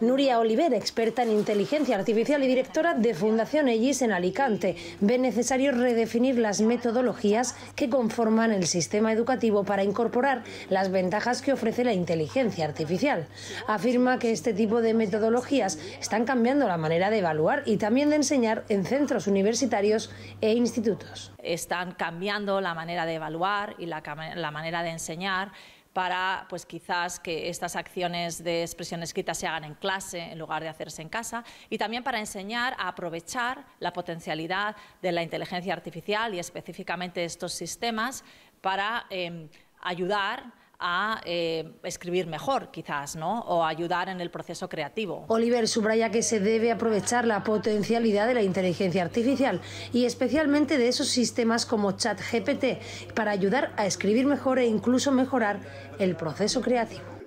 Nuria Oliver, experta en inteligencia artificial y directora de Fundación EGIS en Alicante, ve necesario redefinir las metodologías que conforman el sistema educativo para incorporar las ventajas que ofrece la inteligencia artificial. Afirma que este tipo de metodologías están cambiando la manera de evaluar y también de enseñar en centros universitarios e institutos. Están cambiando la manera de evaluar y la manera de enseñar para, pues quizás que estas acciones de expresión escrita se hagan en clase en lugar de hacerse en casa y también para enseñar a aprovechar la potencialidad de la inteligencia artificial y específicamente estos sistemas para em, ayudar a eh, escribir mejor, quizás, O ayudar en el proceso creativo. Oliver subraya que se debe aprovechar la potencialidad de la inteligencia artificial y especialmente de esos sistemas como ChatGPT para ayudar a escribir mejor e incluso mejorar el proceso creativo.